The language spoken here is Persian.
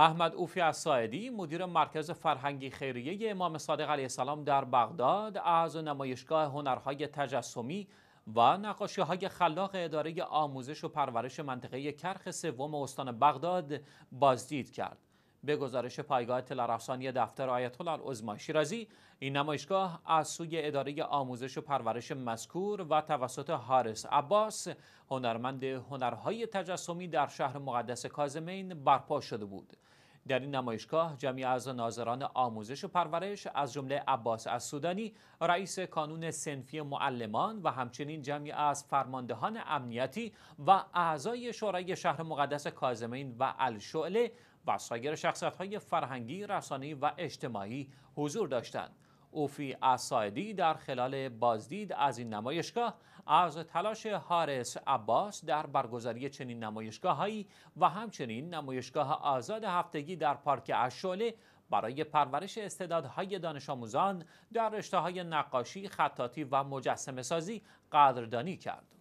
احمد اوفی الساعدی مدیر مرکز فرهنگی خیریه امام صادق علیه السلام در بغداد از نمایشگاه هنرهای تجسمی و نقاشی های خلاق اداره آموزش و پرورش منطقه کرخ سوم استان بغداد بازدید کرد. به گزارش پایگاه تلرفسانی دفتر آیت الله شیرازی این نمایشگاه از سوی اداره آموزش و پرورش مذکور و توسط حارس عباس هنرمند هنرهای تجسمی در شهر مقدس کازمین برپا شده بود در این نمایشگاه جمعی از ناظران آموزش و پرورش از جمله عباس السودانی رئیس کانون سنفی معلمان و همچنین جمعی از فرماندهان امنیتی و اعضای شورای شهر مقدس کازمین و الشعله و سایر شخصیت‌های فرهنگی، رسانه‌ای و اجتماعی حضور داشتند. اوفی اسایدی در خلال بازدید از این نمایشگاه از تلاش هارس عباس در برگزاری چنین هایی و همچنین نمایشگاه آزاد هفتگی در پارک اشوله برای پرورش استعدادهای دانش آموزان در رشته های نقاشی، خطاطی و مجسمه سازی قدردانی کرد.